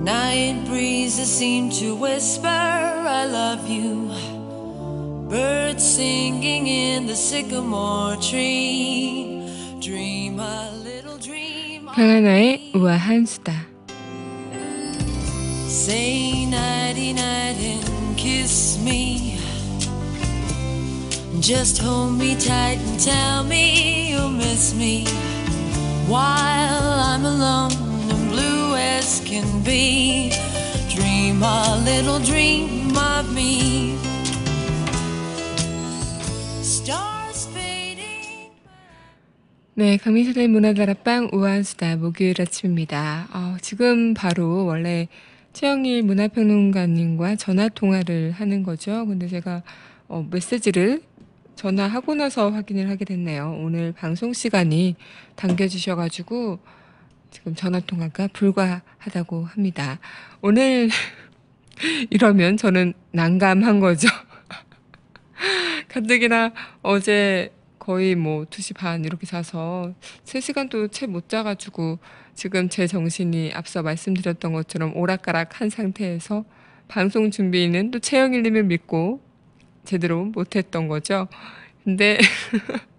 Night breezes seem to whisper, I love you. Birds singing in the sycamore tree. Dream a little dream. Say nighty night and kiss me. Just hold me tight and tell me you'll miss me while I'm alone. as can be. Dream a little dream of me. Stars fading. 네, 강민선의 문화다락방 우한수다 목요일 아침입니다. 어, 지금 바로 원래 최영일 문화평론가님과 전화 통화를 하는 거죠. 근데 제가 어, 메시지를 전화하고 나서 확인을 하게 됐네요. 오늘 방송 시간이 당겨지셔가지고 지금 전화통화가 불가하다고 합니다. 오늘 이러면 저는 난감한 거죠. 가뜩이나 어제 거의 뭐 2시 반 이렇게 자서 3시간도 채 못 자가지고 지금 제 정신이 앞서 말씀드렸던 것처럼 오락가락 한 상태에서 방송 준비는 또 채영일님을 믿고 제대로 못했던 거죠. 근데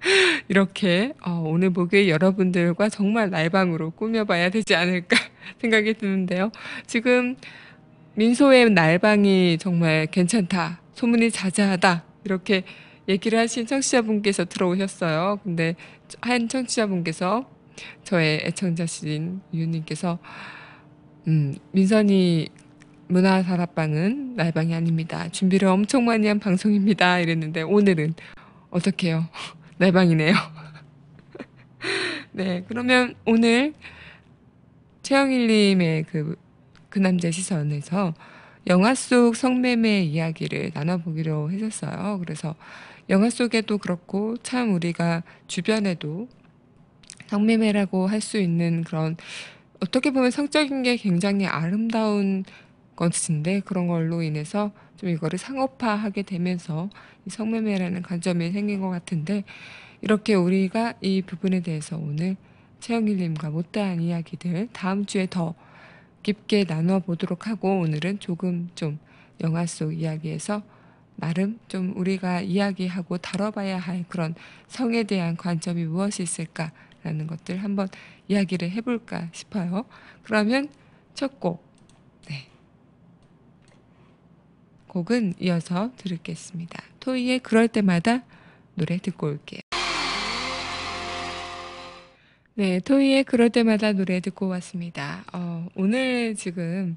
이렇게 어, 오늘 목요일 여러분들과 정말 날방으로 꾸며봐야 되지 않을까 생각이 드는데요. 지금 민소의 날방이 정말 괜찮다. 소문이 자자하다. 이렇게 얘기를 하신 청취자분께서 들어오셨어요. 근데 한 청취자분께서 저의 애청자신 유님께서 음, 민선이 문화사라방은 날방이 아닙니다. 준비를 엄청 많이 한 방송입니다. 이랬는데 오늘은 어떡해요 내 방이네요. 네, 그러면 오늘 최영일님의 그, 그 남자 시선에서 영화 속 성매매 이야기를 나눠보기로 했었어요. 그래서 영화 속에도 그렇고 참 우리가 주변에도 성매매라고 할 수 있는 그런 어떻게 보면 성적인 게 굉장히 아름다운 것인데 그런 걸로 인해서 좀 이거를 상업화하게 되면서 성매매라는 관점이 생긴 것 같은데 이렇게 우리가 이 부분에 대해서 오늘 최영일님과 못다한 이야기들 다음 주에 더 깊게 나눠보도록 하고 오늘은 조금 좀 영화 속 이야기에서 나름 좀 우리가 이야기하고 다뤄봐야 할 그런 성에 대한 관점이 무엇이 있을까라는 것들 한번 이야기를 해볼까 싶어요. 그러면 첫 곡, 곡은 이어서 들을겠습니다. 토이의 그럴 때마다 노래 듣고 올게요. 네, 토이의 그럴 때마다 노래 듣고 왔습니다. 어, 오늘 지금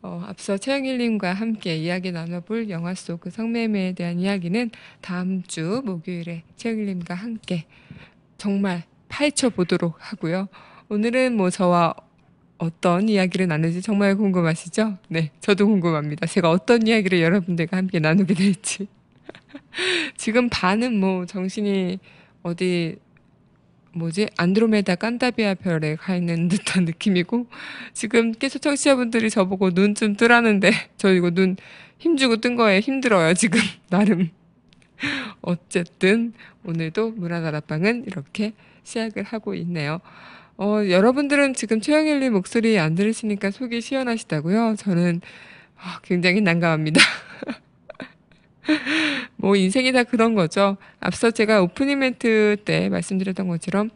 어, 앞서 최영일님과 함께 이야기 나눠볼 영화 속그 성매매에 대한 이야기는 다음 주 목요일에 최영일님과 함께 정말 파헤쳐 보도록 하고요. 오늘은 뭐 저와 어떤 이야기를 나눌지 정말 궁금하시죠? 네, 저도 궁금합니다. 제가 어떤 이야기를 여러분들과 함께 나누게 될지. 지금 반은 뭐 정신이 어디 뭐지 안드로메다 깐다비아 별에 가 있는 듯한 느낌이고 지금 계속 청취자분들이 저보고 눈 좀 뜨라는데 저 이거 눈 힘주고 뜬 거에 힘들어요 지금 나름 어쨌든 오늘도 문화다락방은 이렇게 시작을 하고 있네요. 어, 여러분들은 지금 최영일님 목소리 안 들으시니까 속이 시원하시다고요? 저는 아, 굉장히 난감합니다. 뭐 인생이 다 그런 거죠. 앞서 제가 오프닝 멘트 때 말씀드렸던 것처럼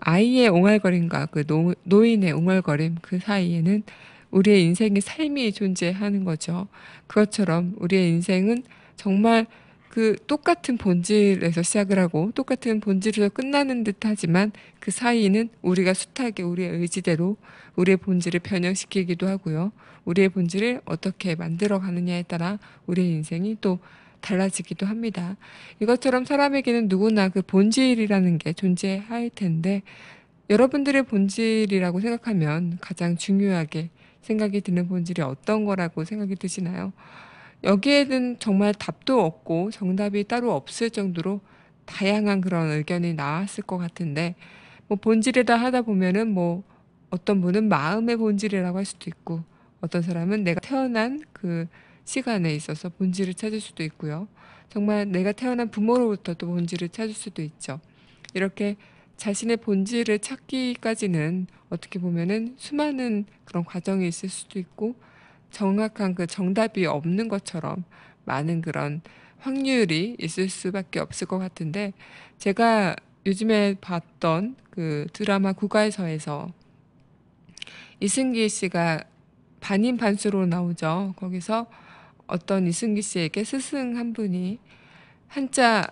아이의 옹알거림과 그 노, 노인의 옹알거림 그 사이에는 우리의 인생의 삶이 존재하는 거죠. 그것처럼 우리의 인생은 정말 그 똑같은 본질에서 시작을 하고 똑같은 본질에서 끝나는 듯하지만 그 사이는 우리가 숱하게 우리의 의지대로 우리의 본질을 변형시키기도 하고요. 우리의 본질을 어떻게 만들어 가느냐에 따라 우리의 인생이 또 달라지기도 합니다. 이것처럼 사람에게는 누구나 그 본질이라는 게 존재할 텐데 여러분들의 본질이라고 생각하면 가장 중요하게 생각이 드는 본질이 어떤 거라고 생각이 드시나요? 여기에는 정말 답도 없고 정답이 따로 없을 정도로 다양한 그런 의견이 나왔을 것 같은데 뭐 본질에다 하다 보면은 뭐 어떤 분은 마음의 본질이라고 할 수도 있고 어떤 사람은 내가 태어난 그 시간에 있어서 본질을 찾을 수도 있고요. 정말 내가 태어난 부모로부터 도 본질을 찾을 수도 있죠. 이렇게 자신의 본질을 찾기까지는 어떻게 보면은 수많은 그런 과정이 있을 수도 있고 정확한 그 정답이 없는 것처럼 많은 그런 확률이 있을 수밖에 없을 것 같은데 제가 요즘에 봤던 그 드라마 국가에서에서 이승기 씨가 반인 반수로 나오죠. 거기서 어떤 이승기 씨에게 스승 한 분이 한자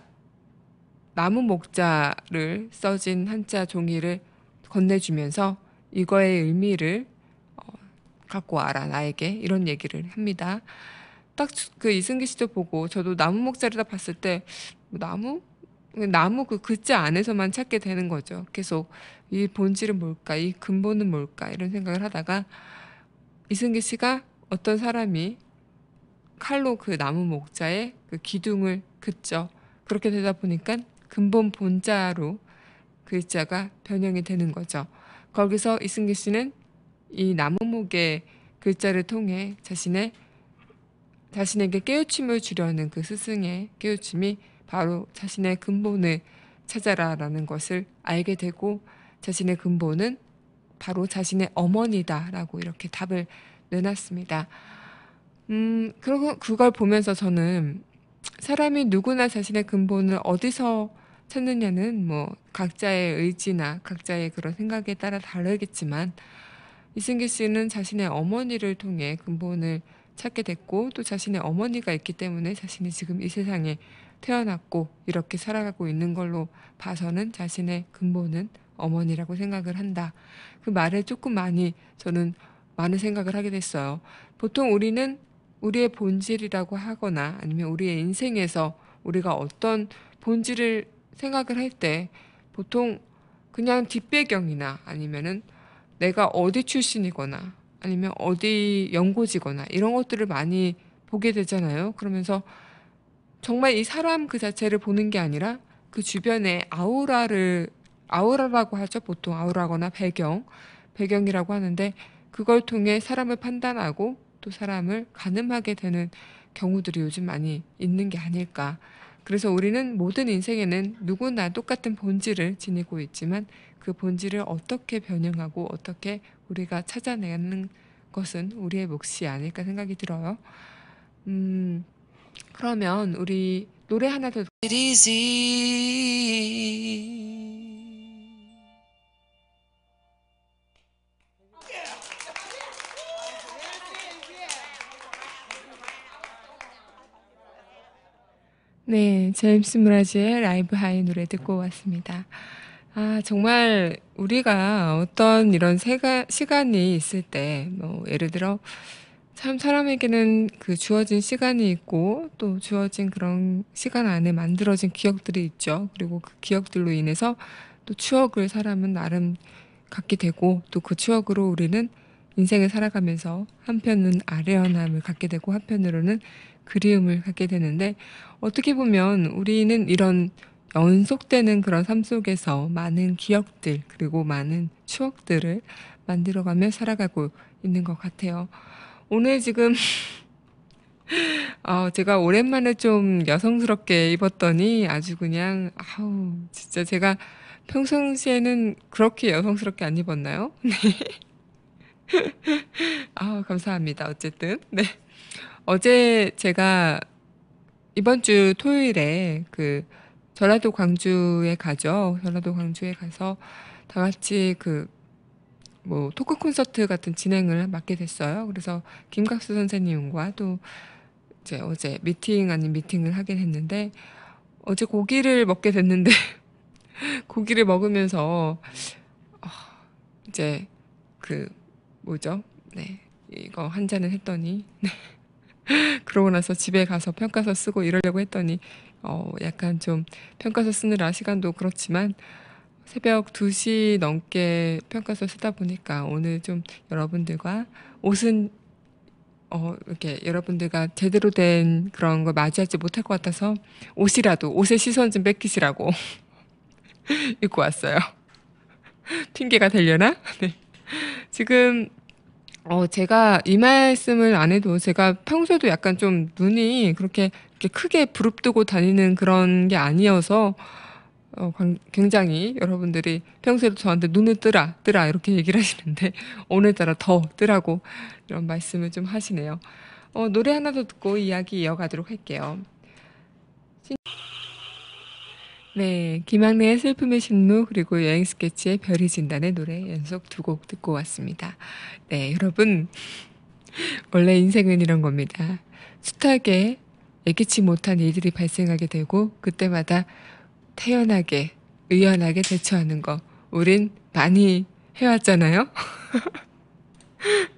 나무 목자를 써진 한자 종이를 건네주면서 이거의 의미를 갖고 와라 나에게 이런 얘기를 합니다. 딱 그 이승기 씨도 보고 저도 나무 목자리다 봤을 때 뭐 나무 나무 그 글자 안에서만 찾게 되는 거죠. 계속 이 본질은 뭘까, 이 근본은 뭘까 이런 생각을 하다가 이승기 씨가 어떤 사람이 칼로 그 나무 목자의 그 기둥을 긋죠. 그렇게 되다 보니까 근본 본자로 그 글자가 변형이 되는 거죠. 거기서 이승기 씨는 이 나무목의 글자를 통해 자신의 자신에게 깨우침을 주려는 그 스승의 깨우침이 바로 자신의 근본을 찾아라라는 것을 알게 되고 자신의 근본은 바로 자신의 어머니다라고 이렇게 답을 내놨습니다. 음, 그리고 그걸 보면서 저는 사람이 누구나 자신의 근본을 어디서 찾느냐는 뭐 각자의 의지나 각자의 그런 생각에 따라 다르겠지만 이승기 씨는 자신의 어머니를 통해 근본을 찾게 됐고 또 자신의 어머니가 있기 때문에 자신이 지금 이 세상에 태어났고 이렇게 살아가고 있는 걸로 봐서는 자신의 근본은 어머니라고 생각을 한다. 그 말에 조금 많이 저는 많은 생각을 하게 됐어요. 보통 우리는 우리의 본질이라고 하거나 아니면 우리의 인생에서 우리가 어떤 본질을 생각을 할 때 보통 그냥 뒷배경이나 아니면은 내가 어디 출신이거나 아니면 어디 연고지거나 이런 것들을 많이 보게 되잖아요. 그러면서 정말 이 사람 그 자체를 보는 게 아니라 그주변에 아우라를 아우라라고 하죠. 보통 아우라거나 배경, 배경이라고 하는데 그걸 통해 사람을 판단하고 또 사람을 가늠하게 되는 경우들이 요즘 많이 있는 게 아닐까. 그래서 우리는 모든 인생에는 누구나 똑같은 본질을 지니고 있지만 그 본질을 어떻게 변형하고 어떻게 우리가 찾아내는 것은 우리의 몫이 아닐까 생각이 들어요. 음, 그러면 우리 노래 하나 더. It is 네, 제임스 무라지의 라이브 하이 노래 듣고 왔습니다. 아, 정말 우리가 어떤 이런 세가, 시간이 있을 때, 뭐, 예를 들어, 참 사람에게는 그 주어진 시간이 있고, 또 주어진 그런 시간 안에 만들어진 기억들이 있죠. 그리고 그 기억들로 인해서 또 추억을 사람은 나름 갖게 되고, 또 그 추억으로 우리는 인생을 살아가면서 한편은 아련함을 갖게 되고, 한편으로는 그리움을 갖게 되는데, 어떻게 보면 우리는 이런 연속되는 그런 삶 속에서 많은 기억들 그리고 많은 추억들을 만들어가며 살아가고 있는 것 같아요. 오늘 지금 어, 제가 오랜만에 좀 여성스럽게 입었더니 아주 그냥 아우 진짜 제가 평상시에는 그렇게 여성스럽게 안 입었나요? 네. 아 감사합니다. 어쨌든 네 어제 제가 이번 주 토요일에 그 전라도 광주에 가죠. 전라도 광주에 가서 다 같이 그 뭐 토크 콘서트 같은 진행을 맡게 됐어요. 그래서 김갑수 선생님과 또 이제 어제 미팅 아닌 미팅을 하긴 했는데 어제 고기를 먹게 됐는데 고기를 먹으면서 아, 이제 그 뭐죠? 네 이거 한 잔을 했더니 네. 그러고 나서 집에 가서 평가서 쓰고 이러려고 했더니 어, 약간 좀 평가서 쓰느라 시간도 그렇지만 새벽 2시 넘게 평가서 쓰다 보니까 오늘 좀 여러분들과 옷은 어, 이렇게 여러분들과 제대로 된 그런 걸 맞이하지 못할 것 같아서 옷이라도 옷의 시선 좀 뺏기시라고 입고 왔어요. 핑계가 되려나? 네. 지금 어, 제가 이 말씀을 안 해도 제가 평소에도 약간 좀 눈이 그렇게, 그렇게 크게 부릅뜨고 다니는 그런 게 아니어서 어, 굉장히 여러분들이 평소에도 저한테 눈을 뜨라, 뜨라 이렇게 얘기를 하시는데 오늘따라 더 뜨라고 이런 말씀을 좀 하시네요. 어, 노래 하나 더 듣고 이야기 이어가도록 할게요. 신... 네, 김학래의 슬픔의 신무 그리고 여행 스케치의 별이 진단의 노래 연속 두 곡 듣고 왔습니다. 네, 여러분 원래 인생은 이런 겁니다. 숱하게 예기치 못한 일들이 발생하게 되고 그때마다 태연하게 의연하게 대처하는 거 우린 많이 해왔잖아요.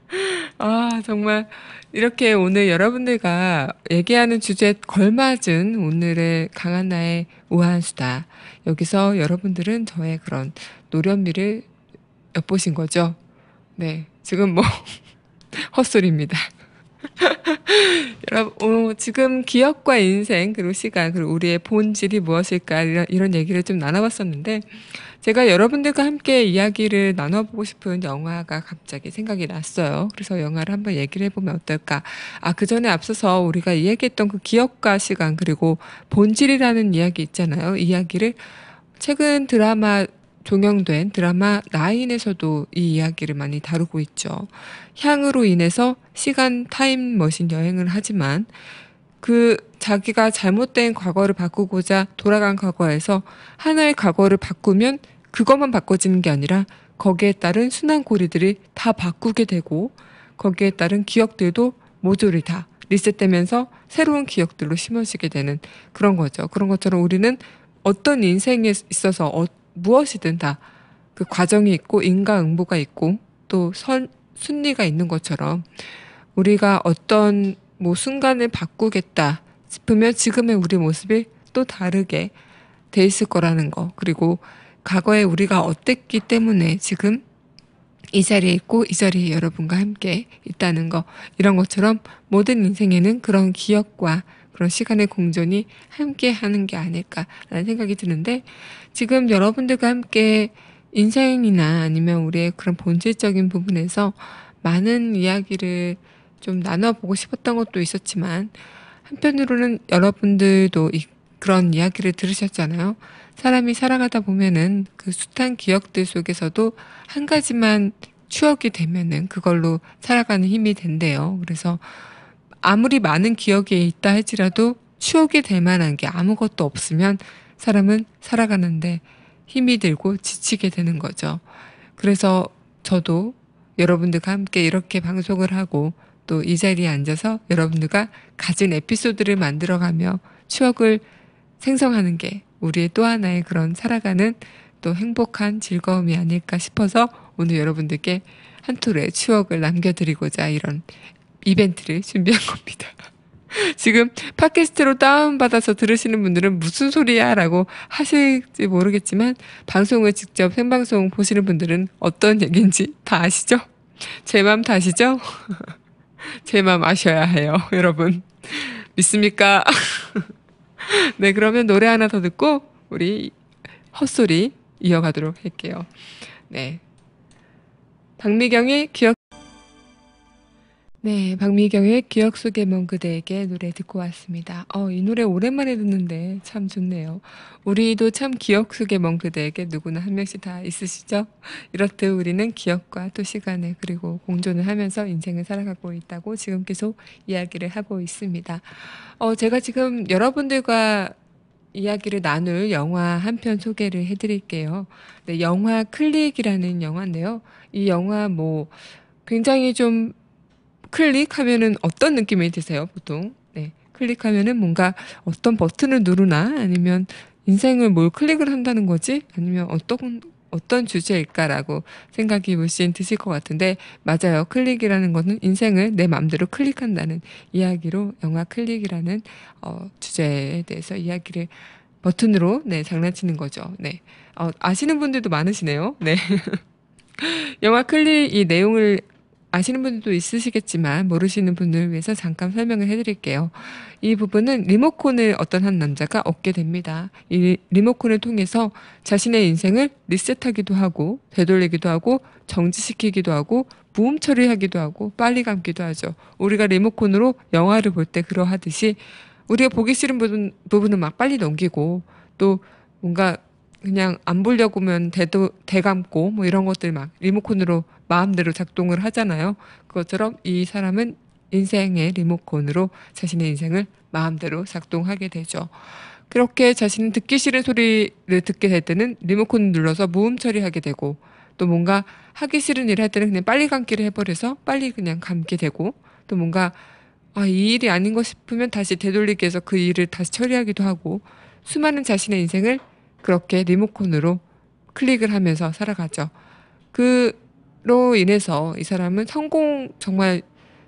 아, 정말 이렇게 오늘 여러분들과 얘기하는 주제에 걸맞은 오늘의 강한나의 우한 수다. 여기서 여러분들은 저의 그런 노련미를 엿보신 거죠? 네. 지금 뭐, 헛소리입니다. 여러분, 어, 지금 기억과 인생, 그리고 시간, 그리고 우리의 본질이 무엇일까, 이런, 이런 얘기를 좀 나눠봤었는데, 제가 여러분들과 함께 이야기를 나눠보고 싶은 영화가 갑자기 생각이 났어요. 그래서 영화를 한번 얘기를 해보면 어떨까. 아, 그 전에 앞서서 우리가 이야기했던 그 기억과 시간, 그리고 본질이라는 이야기 있잖아요. 이야기를 최근 드라마 종영된 드라마 나인에서도 이 이야기를 많이 다루고 있죠. 향으로 인해서 시간 타임머신 여행을 하지만 그 자기가 잘못된 과거를 바꾸고자 돌아간 과거에서 하나의 과거를 바꾸면 그것만 바꿔지는 게 아니라 거기에 따른 순환고리들이 다 바꾸게 되고 거기에 따른 기억들도 모조리 다 리셋되면서 새로운 기억들로 심어지게 되는 그런 거죠. 그런 것처럼 우리는 어떤 인생에 있어서 어, 무엇이든 다 그 과정이 있고 인과응보가 있고 또 선, 순리가 있는 것처럼 우리가 어떤 뭐 순간을 바꾸겠다 싶으면 지금의 우리 모습이 또 다르게 돼 있을 거라는 거 그리고 과거에 우리가 어땠기 때문에 지금 이 자리에 있고 이 자리에 여러분과 함께 있다는 거 이런 것처럼 모든 인생에는 그런 기억과 그런 시간의 공존이 함께 하는 게 아닐까라는 생각이 드는데 지금 여러분들과 함께 인생이나 아니면 우리의 그런 본질적인 부분에서 많은 이야기를 좀 나눠보고 싶었던 것도 있었지만 한편으로는 여러분들도 이, 그런 이야기를 들으셨잖아요. 사람이 살아가다 보면은 그 숱한 기억들 속에서도 한 가지만 추억이 되면은 그걸로 살아가는 힘이 된대요. 그래서 아무리 많은 기억이 있다 할지라도 추억이 될 만한 게 아무것도 없으면 사람은 살아가는데 힘이 들고 지치게 되는 거죠. 그래서 저도 여러분들과 함께 이렇게 방송을 하고 또 이 자리에 앉아서 여러분들과 가진 에피소드를 만들어가며 추억을 생성하는 게 우리의 또 하나의 그런 살아가는 또 행복한 즐거움이 아닐까 싶어서 오늘 여러분들께 한 톨의 추억을 남겨드리고자 이런 이벤트를 준비한 겁니다. 지금 팟캐스트로 다운받아서 들으시는 분들은 무슨 소리야 라고 하실지 모르겠지만 방송을 직접 생방송 보시는 분들은 어떤 얘기인지 다 아시죠? 제맘다시죠제맘 아셔야 해요, 여러분. 믿습니까? 네, 그러면 노래 하나 더 듣고 우리 헛소리 이어가도록 할게요. 네. 박미경의 기억 네, 박미경의 기억 속에 먼 그대에게 노래 듣고 왔습니다. 어, 이 노래 오랜만에 듣는데 참 좋네요. 우리도 참 기억 속에 먼 그대에게 누구나 한 명씩 다 있으시죠? 이렇듯 우리는 기억과 또 시간을 그리고 공존을 하면서 인생을 살아가고 있다고 지금 계속 이야기를 하고 있습니다. 어, 제가 지금 여러분들과 이야기를 나눌 영화 한 편 소개를 해드릴게요. 네, 영화 클릭이라는 영화인데요. 이 영화 뭐 굉장히 좀 우클릭하면은 어떤 느낌이 드세요, 보통? 네. 클릭하면은 뭔가 어떤 버튼을 누르나 아니면 인생을 뭘 클릭을 한다는 거지? 아니면 어떤 어떤 주제일까라고 생각이 물씬 드실 것 같은데 맞아요. 클릭이라는 것은 인생을 내 마음대로 클릭한다는 이야기로 영화 클릭이라는 어, 주제에 대해서 이야기를 버튼으로 네 장난치는 거죠. 네 어, 아시는 분들도 많으시네요. 네. 영화 클릭 이 내용을 아시는 분들도 있으시겠지만 모르시는 분을 들 위해서 잠깐 설명을 해드릴게요. 이 부분은 리모컨을 어떤 한 남자가 얻게 됩니다. 이 리모컨을 통해서 자신의 인생을 리셋하기도 하고 되돌리기도 하고 정지시키기도 하고 무음 처리하기도 하고 빨리 감기도 하죠. 우리가 리모컨으로 영화를 볼 때 그러하듯이 우리가 보기 싫은 부분, 부분은 막 빨리 넘기고 또 뭔가 그냥 안 보려고면 대도 대감고 뭐 이런 것들 막 리모컨으로 마음대로 작동을 하잖아요. 그것처럼 이 사람은 인생의 리모컨으로 자신의 인생을 마음대로 작동하게 되죠. 그렇게 자신은 듣기 싫은 소리를 듣게 될 때는 리모컨 눌러서 무음 처리하게 되고 또 뭔가 하기 싫은 일을 할 때는 그냥 빨리 감기를 해버려서 빨리 그냥 감게 되고 또 뭔가 아, 이 일이 아닌 것 싶으면 다시 되돌리기 위해서 그 일을 다시 처리하기도 하고 수많은 자신의 인생을 그렇게 리모컨으로 클릭을 하면서 살아가죠. 그로 인해서 이 사람은 성공, 정말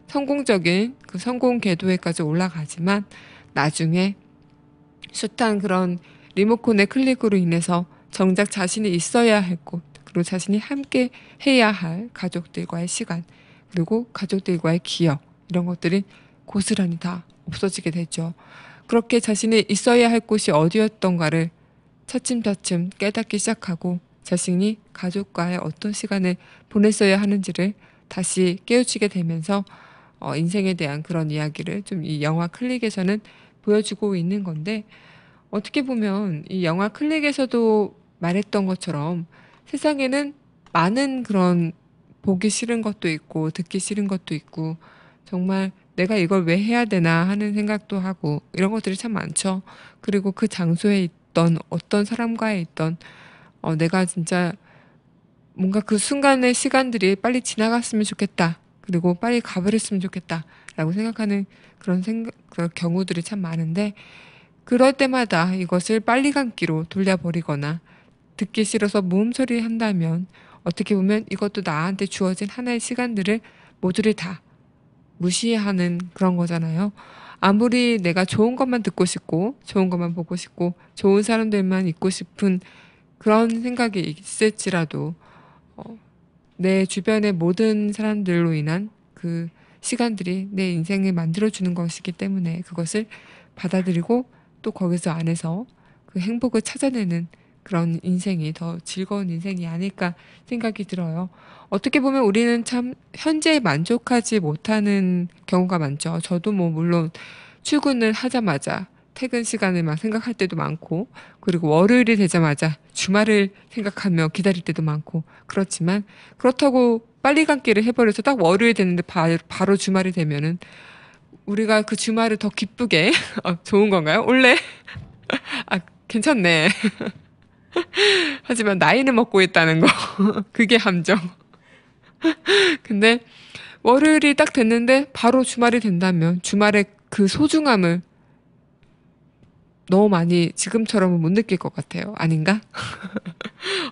성공적인 그 성공 궤도에까지 올라가지만 나중에 숱한 그런 리모컨의 클릭으로 인해서 정작 자신이 있어야 할 곳, 그리고 자신이 함께 해야 할 가족들과의 시간, 그리고 가족들과의 기억, 이런 것들이 고스란히 다 없어지게 되죠. 그렇게 자신이 있어야 할 곳이 어디였던가를 차츰차츰 깨닫기 시작하고 자신이 가족과의 어떤 시간을 보냈어야 하는지를 다시 깨우치게 되면서 어, 인생에 대한 그런 이야기를 좀 이 영화 클릭에서는 보여주고 있는 건데 어떻게 보면 이 영화 클릭에서도 말했던 것처럼 세상에는 많은 그런 보기 싫은 것도 있고 듣기 싫은 것도 있고 정말 내가 이걸 왜 해야 되나 하는 생각도 하고 이런 것들이 참 많죠. 그리고 그 장소에 있 있던 어떤 사람과의 있던 어, 내가 진짜 뭔가 그 순간의 시간들이 빨리 지나갔으면 좋겠다. 그리고 빨리 가버렸으면 좋겠다. 라고 생각하는 그런 생각, 그런 경우들이 참 많은데, 그럴 때마다 이것을 빨리 감기로 돌려버리거나 듣기 싫어서 모음소리 한다면 어떻게 보면 이것도 나한테 주어진 하나의 시간들을 모두를 다 무시하는 그런 거잖아요. 아무리 내가 좋은 것만 듣고 싶고 좋은 것만 보고 싶고 좋은 사람들만 있고 싶은 그런 생각이 있을지라도 어, 내 주변의 모든 사람들로 인한 그 시간들이 내 인생을 만들어주는 것이기 때문에 그것을 받아들이고 또 거기서 안에서 그 행복을 찾아내는 그런 인생이 더 즐거운 인생이 아닐까 생각이 들어요. 어떻게 보면 우리는 참 현재에 만족하지 못하는 경우가 많죠. 저도 뭐 물론 출근을 하자마자 퇴근 시간을 막 생각할 때도 많고, 그리고 월요일이 되자마자 주말을 생각하며 기다릴 때도 많고, 그렇지만, 그렇다고 빨리 감기를 해버려서 딱 월요일 되는데 바, 바로 주말이 되면은, 우리가 그 주말을 더 기쁘게, 어, 좋은 건가요? 원래? 아, 괜찮네. 하지만 나이는 먹고 있다는 거. 그게 함정. 근데 월요일이 딱 됐는데 바로 주말이 된다면 주말의 그 소중함을 너무 많이 지금처럼은 못 느낄 것 같아요. 아닌가?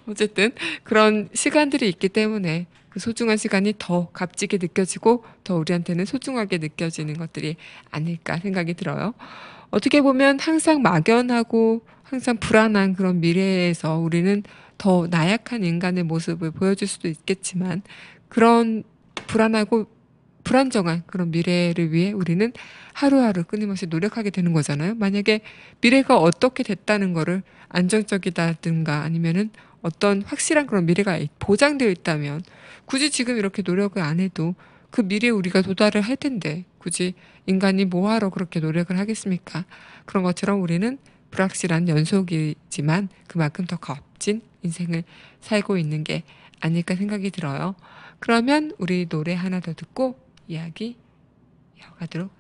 어쨌든 그런 시간들이 있기 때문에 그 소중한 시간이 더 값지게 느껴지고 더 우리한테는 소중하게 느껴지는 것들이 아닐까 생각이 들어요. 어떻게 보면 항상 막연하고 항상 불안한 그런 미래에서 우리는 더 나약한 인간의 모습을 보여줄 수도 있겠지만 그런 불안하고 불안정한 그런 미래를 위해 우리는 하루하루 끊임없이 노력하게 되는 거잖아요. 만약에 미래가 어떻게 됐다는 거를 안정적이다든가 아니면은 어떤 확실한 그런 미래가 보장되어 있다면 굳이 지금 이렇게 노력을 안 해도 그 미래에 우리가 도달을 할 텐데 굳이 인간이 뭐하러 그렇게 노력을 하겠습니까? 그런 것처럼 우리는 불확실한 연속이지만 그만큼 더 값진 인생을 살고 있는 게 아닐까 생각이 들어요. 그러면 우리 노래 하나 더 듣고 이야기 이어가도록